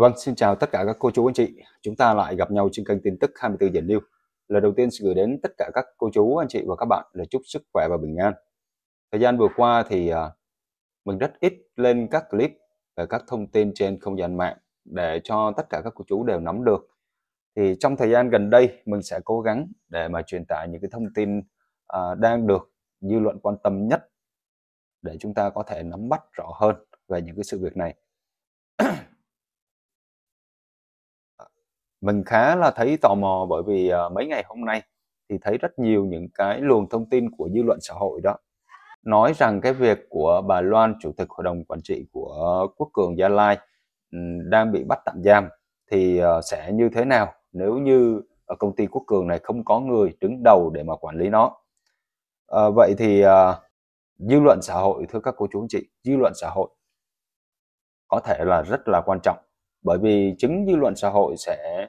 Vâng, xin chào tất cả các cô chú anh chị. Chúng ta lại gặp nhau trên kênh tin tức 24 giờ News. Lời đầu tiên xin gửi đến tất cả các cô chú anh chị và các bạn là chúc sức khỏe và bình an. Thời gian vừa qua thì à, mình rất ít lên các clip về các thông tin trên không gian mạng để cho tất cả các cô chú đều nắm được. Thì trong thời gian gần đây mình sẽ cố gắng để mà truyền tải những cái thông tin à, đang được dư luận quan tâm nhất để chúng ta có thể nắm bắt rõ hơn về những cái sự việc này mình khá là thấy tò mò bởi vì uh, mấy ngày hôm nay thì thấy rất nhiều những cái luồng thông tin của dư luận xã hội đó nói rằng cái việc của bà Loan chủ tịch hội đồng quản trị của Quốc Cường Gia Lai um, đang bị bắt tạm giam thì uh, sẽ như thế nào nếu như ở ờ, công ty Quốc Cường này không có người đứng đầu để mà quản lý nó uh, vậy thì à, dư luận xã hội thưa các cô chú anh chị dư luận xã hội có thể là rất là quan trọng bởi vì chứng dư luận xã hội sẽ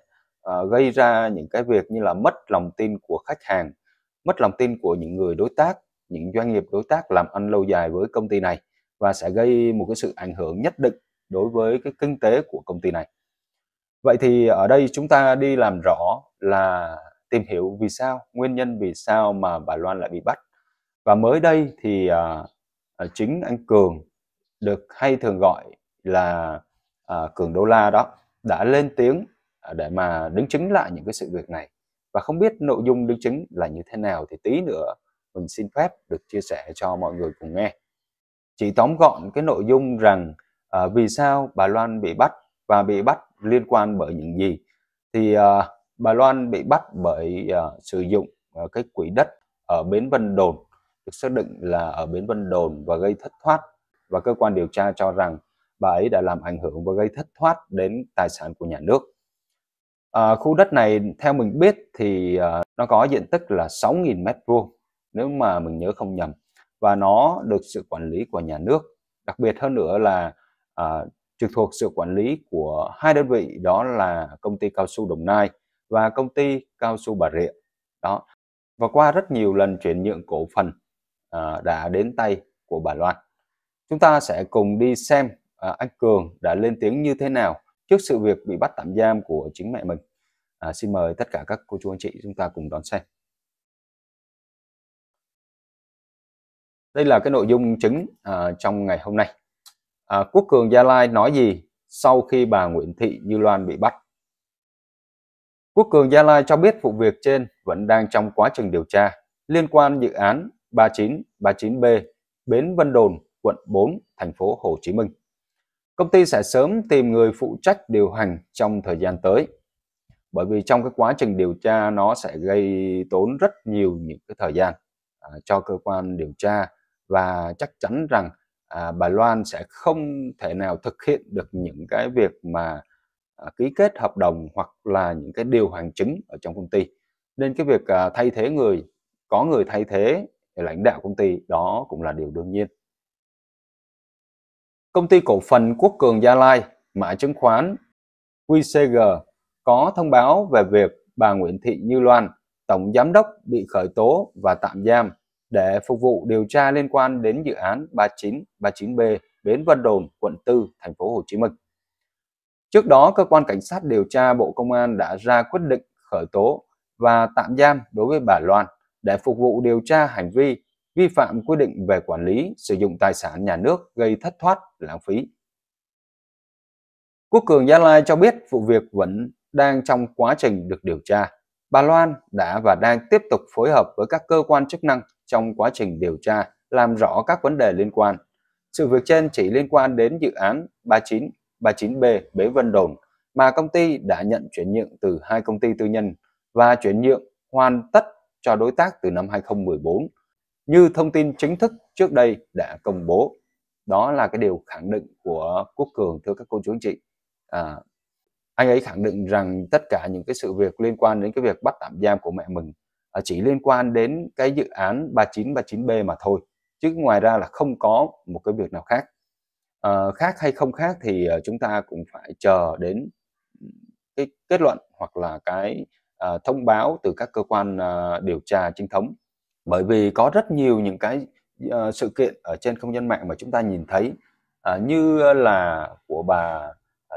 uh, gây ra những cái việc như là mất lòng tin của khách hàng mất lòng tin của những người đối tác những doanh nghiệp đối tác làm ăn lâu dài với công ty này và sẽ gây một cái sự ảnh hưởng nhất định đối với cái kinh tế của công ty này vậy thì ở đây chúng ta đi làm rõ là tìm hiểu vì sao nguyên nhân vì sao mà bà Loan lại bị bắt và mới đây thì uh, chính anh Cường được hay thường gọi là Ờ, cường đô la đó đã lên tiếng ờ, để mà đứng chứng lại những cái sự việc này và không biết nội dung đứng chứng là như thế nào thì tí nữa mình xin phép được chia sẻ cho mọi người cùng nghe chỉ tóm gọn cái nội dung rằng à, vì sao bà Loan bị bắt và bị bắt liên quan bởi những gì thì à, bà Loan bị bắt bởi à, sử dụng à, cái quỹ đất ở bến Vân Đồn được xác định là ở bến Vân Đồn và gây thất thoát và cơ quan điều tra cho rằng bà ấy đã làm ảnh hưởng và gây thất thoát đến tài sản của nhà nước. À, khu đất này theo mình biết thì à, nó có diện tích là 6.000 mét vuông nếu mà mình nhớ không nhầm và nó được sự quản lý của nhà nước. Đặc biệt hơn nữa là à, trực thuộc sự quản lý của hai đơn vị đó là công ty cao su Đồng Nai và công ty cao su Bà Rịa. Đó. Và qua rất nhiều lần chuyển nhượng cổ phần à, đã đến tay của bà Loan. Chúng ta sẽ cùng đi xem à, anh Cường đã lên tiếng như thế nào trước sự việc bị bắt tạm giam của chính mẹ mình. À, xin mời tất cả các cô chú anh chị chúng ta cùng đón xem. Đây là cái nội dung chính à, trong ngày hôm nay. À, Quốc Cường Gia Lai nói gì sau khi bà Nguyễn Thị Như Loan bị bắt? Quốc Cường Gia Lai cho biết vụ việc trên vẫn đang trong quá trình điều tra liên quan dự án 39, 39B, Bến Vân Đồn, quận 4, thành phố Hồ Chí Minh. Công ty sẽ sớm tìm người phụ trách điều hành trong thời gian tới. Bởi vì trong cái quá trình điều tra nó sẽ gây tốn rất nhiều những cái thời gian à, cho cơ quan điều tra và chắc chắn rằng à, bà Loan sẽ không thể nào thực hiện được những cái việc mà à, ký kết hợp đồng hoặc là những cái điều hành chứng ở trong công ty nên cái việc à, thay thế người có người thay thế để lãnh đạo công ty đó cũng là điều đương nhiên Công ty cổ phần Quốc Cường Gia Lai, mã chứng khoán QCG có thông báo về việc bà Nguyễn Thị Như Loan, tổng giám đốc bị khởi tố và tạm giam để phục vụ điều tra liên quan đến dự án 39, 39B bến Vân Đồn, quận 4, thành phố Hồ Chí Minh. Trước đó, cơ quan cảnh sát điều tra Bộ Công an đã ra quyết định khởi tố và tạm giam đối với bà Loan để phục vụ điều tra hành vi vi phạm quy định về quản lý sử dụng tài sản nhà nước gây thất thoát lãng phí. Quốc Cường Gia Lai cho biết vụ việc vẫn đang trong quá trình được điều tra. Bà Loan đã và đang tiếp tục phối hợp với các cơ quan chức năng trong quá trình điều tra làm rõ các vấn đề liên quan. Sự việc trên chỉ liên quan đến dự án 39, 39B Bế Vân Đồn mà công ty đã nhận chuyển nhượng từ hai công ty tư nhân và chuyển nhượng hoàn tất cho đối tác từ năm 2014 như thông tin chính thức trước đây đã công bố đó là cái điều khẳng định của quốc cường thưa các cô chú anh chị à, anh ấy khẳng định rằng tất cả những cái sự việc liên quan đến cái việc bắt tạm giam của mẹ mình à, chỉ liên quan đến cái dự án 3939B mà thôi chứ ngoài ra là không có một cái việc nào khác à, khác hay không khác thì à, chúng ta cũng phải chờ đến cái kết luận hoặc là cái à, thông báo từ các cơ quan à, điều tra chính thống bởi vì có rất nhiều những cái uh, sự kiện ở trên không gian mạng mà chúng ta nhìn thấy uh, như là của bà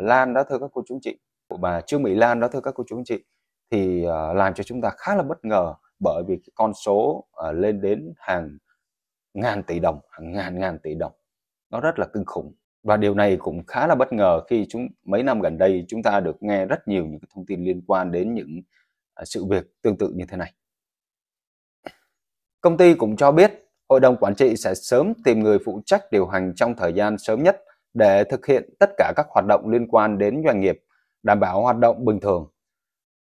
Lan đó thưa các cô chú chị của bà Trương Mỹ Lan đó thưa các cô chú chị thì uh, làm cho chúng ta khá là bất ngờ bởi vì cái con số uh, lên đến hàng ngàn tỷ đồng hàng ngàn ngàn tỷ đồng nó rất là kinh khủng và điều này cũng khá là bất ngờ khi chúng mấy năm gần đây chúng ta được nghe rất nhiều những thông tin liên quan đến những sự việc tương tự như thế này Công ty cũng cho biết hội đồng quản trị sẽ sớm tìm người phụ trách điều hành trong thời gian sớm nhất để thực hiện tất cả các hoạt động liên quan đến doanh nghiệp, đảm bảo hoạt động bình thường.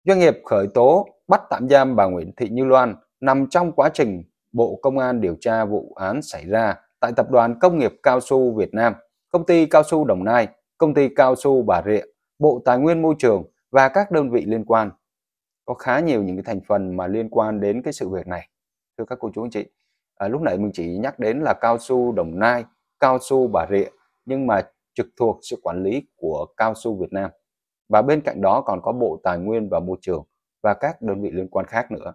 Doanh nghiệp khởi tố bắt tạm giam bà Nguyễn Thị Như Loan nằm trong quá trình Bộ Công an điều tra vụ án xảy ra tại Tập đoàn Công nghiệp Cao su Việt Nam, Công ty Cao su Đồng Nai, Công ty Cao su Bà Rịa, Bộ Tài nguyên Môi trường và các đơn vị liên quan. Có khá nhiều những cái thành phần mà liên quan đến cái sự việc này thưa các cô chú anh chị à, lúc nãy mình chỉ nhắc đến là cao su Đồng Nai cao su Bà Rịa nhưng mà trực thuộc sự quản lý của cao su Việt Nam và bên cạnh đó còn có Bộ Tài nguyên và Môi trường và các đơn vị liên quan khác nữa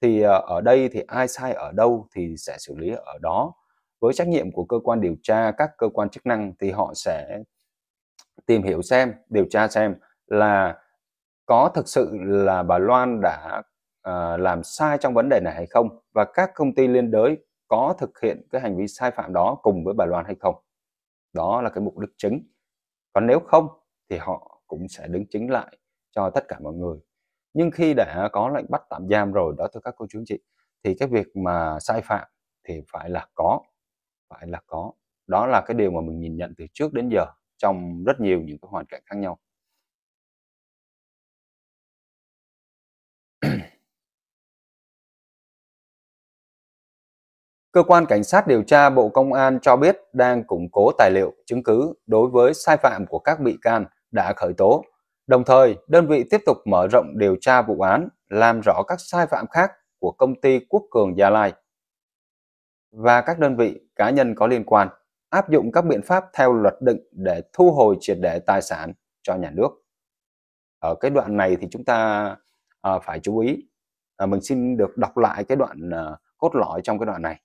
thì à, ở đây thì ai sai ở đâu thì sẽ xử lý ở đó với trách nhiệm của cơ quan điều tra các cơ quan chức năng thì họ sẽ tìm hiểu xem điều tra xem là có thực sự là bà Loan đã Ờ, làm sai trong vấn đề này hay không và các công ty liên đới có thực hiện cái hành vi sai phạm đó cùng với bà Loan hay không đó là cái mục đích chính còn nếu không thì họ cũng sẽ đứng chính lại cho tất cả mọi người nhưng khi đã có lệnh bắt tạm giam rồi đó thưa các cô chú anh chị thì cái việc mà sai phạm thì phải là có phải là có đó là cái điều mà mình nhìn nhận từ trước đến giờ trong rất nhiều những cái hoàn cảnh khác nhau Cơ quan Cảnh sát điều tra Bộ Công an cho biết đang củng cố tài liệu, chứng cứ đối với sai phạm của các bị can đã khởi tố. Đồng thời, đơn vị tiếp tục mở rộng điều tra vụ án, làm rõ các sai phạm khác của công ty Quốc Cường Gia Lai và các đơn vị cá nhân có liên quan, áp dụng các biện pháp theo luật định để thu hồi triệt để tài sản cho nhà nước. Ở cái đoạn này thì chúng ta à, phải chú ý. À, mình xin được đọc lại cái đoạn à, cốt lõi trong cái đoạn này.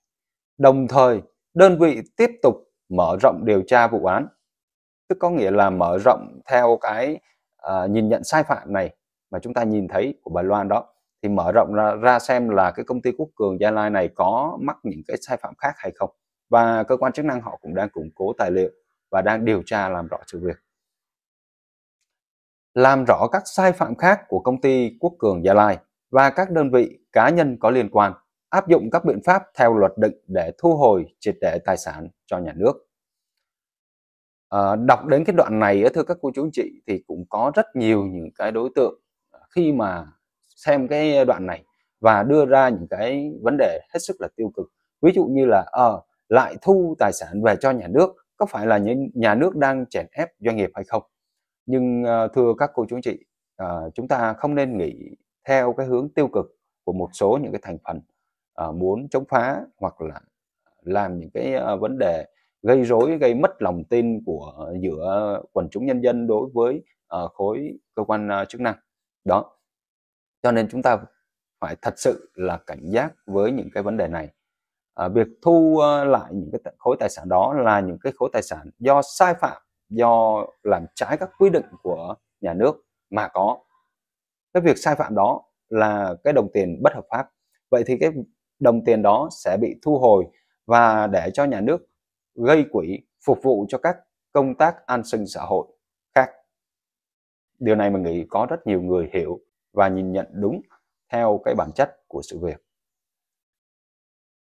Đồng thời, đơn vị tiếp tục mở rộng điều tra vụ án. Tức có nghĩa là mở rộng theo cái uh, nhìn nhận sai phạm này mà chúng ta nhìn thấy của bà Loan đó thì mở rộng ra, ra xem là cái công ty Quốc Cường Gia Lai này có mắc những cái sai phạm khác hay không và cơ quan chức năng họ cũng đang củng cố tài liệu và đang điều tra làm rõ sự việc làm rõ các sai phạm khác của công ty Quốc Cường Gia Lai và các đơn vị cá nhân có liên quan áp dụng các biện pháp theo luật định để thu hồi triệt để tài sản cho nhà nước. À, đọc đến cái đoạn này thưa các cô chú chị thì cũng có rất nhiều những cái đối tượng ờ, khi mà xem cái đoạn này và đưa ra những cái vấn đề hết sức là tiêu cực ví dụ như là à, lại thu tài sản về cho nhà nước có phải là những nhà nước đang chèn ép doanh nghiệp hay không nhưng thưa các cô chú chị à, chúng ta không nên nghĩ theo cái hướng tiêu cực của một số những cái thành phần Ờ, muốn chống phá hoặc là làm những cái ờ, vấn đề gây rối gây mất lòng tin của ờ, giữa quần chúng nhân dân đối với khối cơ quan chức năng đó cho nên chúng ta phải thật sự là cảnh giác với những cái vấn đề này à, việc thu lại những cái khối tài sản đó là những cái khối tài sản do sai phạm do làm trái các quy định của nhà nước mà có cái việc sai phạm đó là cái đồng tiền bất hợp pháp vậy thì cái đồng tiền đó sẽ bị thu hồi và để cho nhà nước gây quỹ phục vụ cho các công tác an sinh xã hội khác. Điều này mình nghĩ có rất nhiều người hiểu và nhìn nhận đúng theo cái bản chất của sự việc.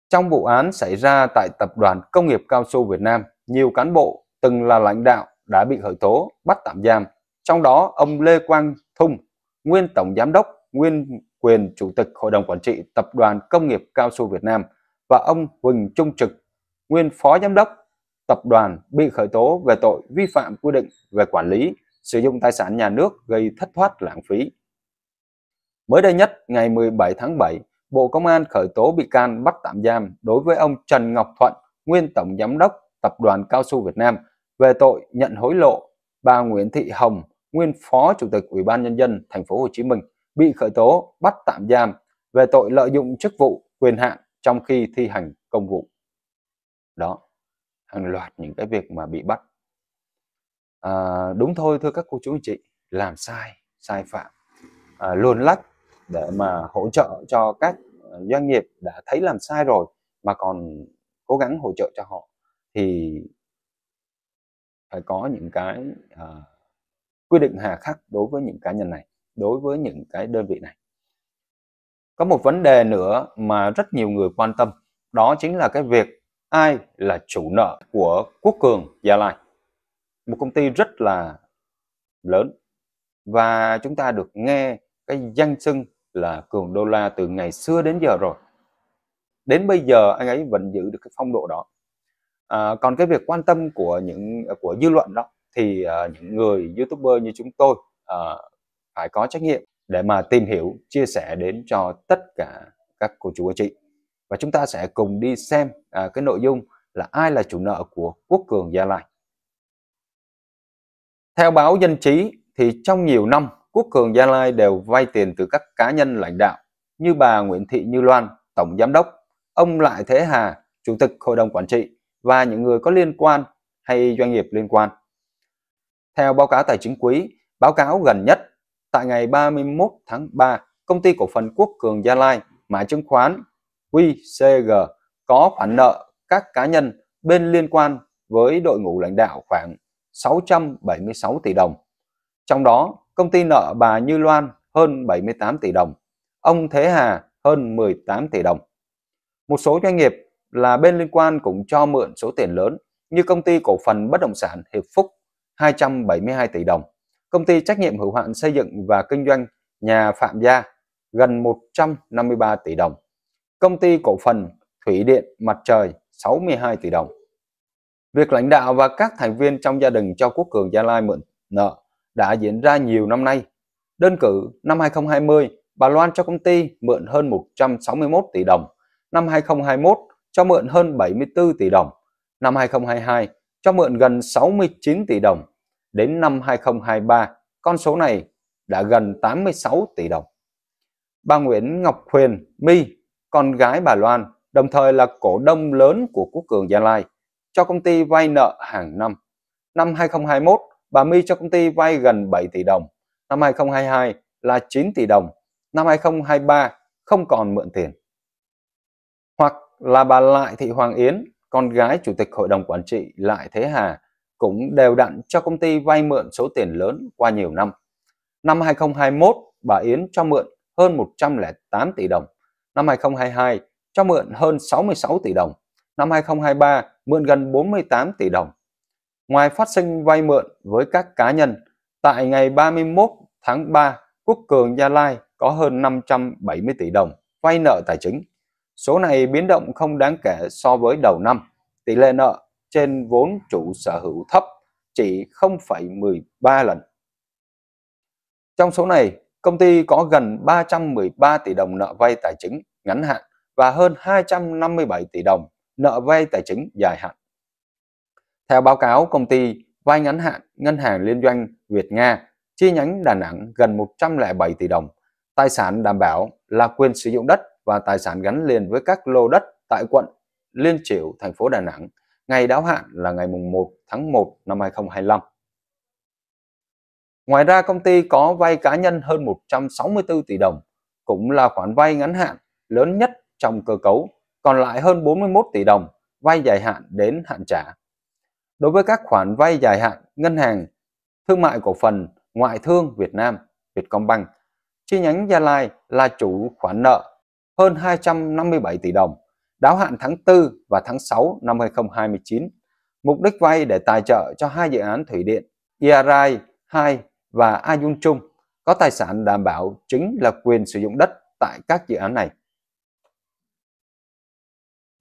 Trong vụ án xảy ra tại Tập đoàn Công nghiệp Cao su Việt Nam, nhiều cán bộ từng là lãnh đạo đã bị khởi tố, bắt tạm giam. Trong đó ông Lê Quang Thung, nguyên Tổng Giám đốc, nguyên quyền Chủ tịch Hội đồng Quản trị Tập đoàn Công nghiệp Cao su Việt Nam và ông Huỳnh Trung Trực, nguyên Phó Giám đốc Tập đoàn bị khởi tố về tội vi phạm quy định về quản lý, sử dụng tài sản nhà nước gây thất thoát lãng phí. Mới đây nhất, ngày 17 tháng 7, Bộ Công an khởi tố bị can bắt tạm giam đối với ông Trần Ngọc Thuận, nguyên Tổng Giám đốc Tập đoàn Cao su Việt Nam về tội nhận hối lộ, bà Nguyễn Thị Hồng, nguyên Phó Chủ tịch Ủy ban nhân dân thành phố Hồ Chí Minh bị khởi tố bắt tạm giam về tội lợi dụng chức vụ quyền hạn trong khi thi hành công vụ đó hàng loạt những cái việc mà bị bắt à, đúng thôi thưa các cô chú anh chị làm sai sai phạm à, luồn lách để mà hỗ trợ cho các doanh nghiệp đã thấy làm sai rồi mà còn cố gắng hỗ trợ cho họ thì phải có những cái à, quy định hà khắc đối với những cá nhân này đối với những cái đơn vị này có một vấn đề nữa mà rất nhiều người quan tâm đó chính là cái việc ai là chủ nợ của Quốc Cường Gia Lai một công ty rất là lớn và chúng ta được nghe cái danh xưng là Cường Đô La từ ngày xưa đến giờ rồi đến bây giờ anh ấy vẫn giữ được cái phong độ đó à, còn cái việc quan tâm của những của dư luận đó thì uh, những người youtuber như chúng tôi uh, phải có trách nhiệm để mà tìm hiểu, chia sẻ đến cho tất cả các cô chú anh chị. Và chúng ta sẽ cùng đi xem à, cái nội dung là ai là chủ nợ của Quốc Cường Gia Lai. Theo báo Dân Trí thì trong nhiều năm Quốc Cường Gia Lai đều vay tiền từ các cá nhân lãnh đạo như bà Nguyễn Thị Như Loan, Tổng Giám đốc, ông Lại Thế Hà, Chủ tịch Hội đồng Quản trị và những người có liên quan hay doanh nghiệp liên quan. Theo báo cáo tài chính quý, báo cáo gần nhất tại ngày 31 tháng 3, công ty cổ phần Quốc Cường Gia Lai, mã chứng khoán QCG có khoản nợ các cá nhân bên liên quan với đội ngũ lãnh đạo khoảng 676 tỷ đồng. Trong đó, công ty nợ bà Như Loan hơn 78 tỷ đồng, ông Thế Hà hơn 18 tỷ đồng. Một số doanh nghiệp là bên liên quan cũng cho mượn số tiền lớn như công ty cổ phần bất động sản Hiệp Phúc 272 tỷ đồng, công ty trách nhiệm hữu hạn xây dựng và kinh doanh nhà Phạm Gia gần 153 tỷ đồng, công ty cổ phần Thủy điện Mặt trời 62 tỷ đồng. Việc lãnh đạo và các thành viên trong gia đình cho Quốc Cường Gia Lai mượn nợ đã diễn ra nhiều năm nay. Đơn cử năm 2020, bà Loan cho công ty mượn hơn 161 tỷ đồng, năm 2021 cho mượn hơn 74 tỷ đồng, năm 2022 cho mượn gần 69 tỷ đồng đến năm 2023, con số này đã gần 86 tỷ đồng. Bà Nguyễn Ngọc Huyền My, con gái bà Loan, đồng thời là cổ đông lớn của Quốc Cường Gia Lai, cho công ty vay nợ hàng năm. Năm 2021, bà My cho công ty vay gần 7 tỷ đồng, năm 2022 là 9 tỷ đồng, năm 2023 không còn mượn tiền. Hoặc là bà Lại Thị Hoàng Yến, con gái chủ tịch hội đồng quản trị Lại Thế Hà cũng đều đặn cho công ty vay mượn số tiền lớn qua nhiều năm. Năm 2021, bà Yến cho mượn hơn 108 tỷ đồng. Năm 2022, cho mượn hơn 66 tỷ đồng. Năm 2023, mượn gần 48 tỷ đồng. Ngoài phát sinh vay mượn với các cá nhân, tại ngày 31 tháng 3, Quốc Cường Gia Lai có hơn 570 tỷ đồng vay nợ tài chính. Số này biến động không đáng kể so với đầu năm. Tỷ lệ nợ trên vốn chủ sở hữu thấp chỉ 0,13 lần. Trong số này, công ty có gần 313 tỷ đồng nợ vay tài chính ngắn hạn và hơn 257 tỷ đồng nợ vay tài chính dài hạn. Theo báo cáo công ty vay ngắn hạn Ngân hàng Liên doanh Việt Nga chi nhánh Đà Nẵng gần 107 tỷ đồng, tài sản đảm bảo là quyền sử dụng đất và tài sản gắn liền với các lô đất tại quận Liên Triệu, thành phố Đà Nẵng Ngày đáo hạn là ngày mùng 1 tháng 1 năm 2025. Ngoài ra công ty có vay cá nhân hơn 164 tỷ đồng, cũng là khoản vay ngắn hạn lớn nhất trong cơ cấu, còn lại hơn 41 tỷ đồng vay dài hạn đến hạn trả. Đối với các khoản vay dài hạn, ngân hàng thương mại cổ phần ngoại thương Việt Nam, Vietcombank, chi nhánh Gia Lai là chủ khoản nợ hơn 257 tỷ đồng đáo hạn tháng 4 và tháng 6 năm 2029, mục đích vay để tài trợ cho hai dự án thủy điện Iarai 2 và Ayun Chung có tài sản đảm bảo chính là quyền sử dụng đất tại các dự án này.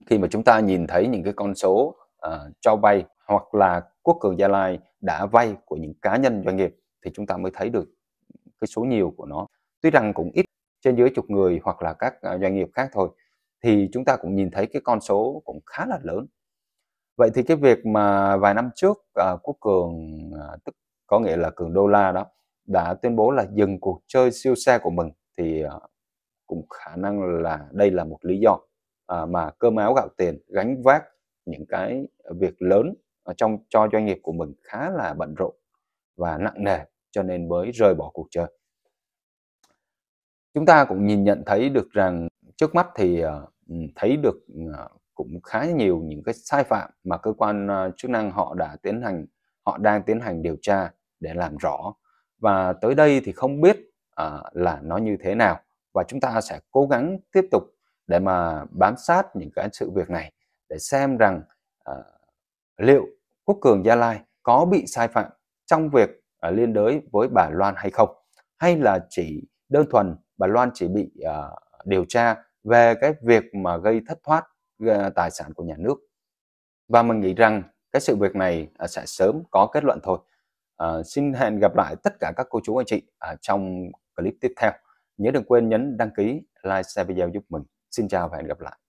Khi mà chúng ta nhìn thấy những cái con số uh, cho vay hoặc là Quốc cường Gia Lai đã vay của những cá nhân doanh nghiệp thì chúng ta mới thấy được cái số nhiều của nó. Tuy rằng cũng ít trên dưới chục người hoặc là các à, doanh nghiệp khác thôi thì chúng ta cũng nhìn thấy cái con số cũng khá là lớn vậy thì cái việc mà vài năm trước à, quốc cường à, tức có nghĩa là cường đô la đó đã tuyên bố là dừng cuộc chơi siêu xe của mình thì à, cũng khả năng là đây là một lý do à, mà cơm áo gạo tiền gánh vác những cái việc lớn trong cho doanh nghiệp của mình khá là bận rộn và nặng nề cho nên mới rời bỏ cuộc chơi chúng ta cũng nhìn nhận thấy được rằng trước mắt thì uh, thấy được ờ, cũng khá nhiều những cái sai phạm mà cơ quan ờ, chức năng họ đã tiến hành họ đang tiến hành điều tra để làm rõ và tới đây thì không biết ờ, là nó như thế nào và chúng ta sẽ cố gắng tiếp tục để mà bám sát những cái sự việc này để xem rằng liệu quốc cường gia lai có bị sai phạm trong việc liên đới với bà loan hay không hay là chỉ đơn thuần bà loan chỉ bị điều tra về cái việc mà gây thất thoát ờ, tài sản của nhà nước và mình nghĩ rằng cái sự việc này ờ, sẽ sớm có kết luận thôi à, xin hẹn gặp lại tất cả các cô chú anh chị ở trong clip tiếp theo nhớ đừng quên nhấn đăng ký like share video giúp mình xin chào và hẹn gặp lại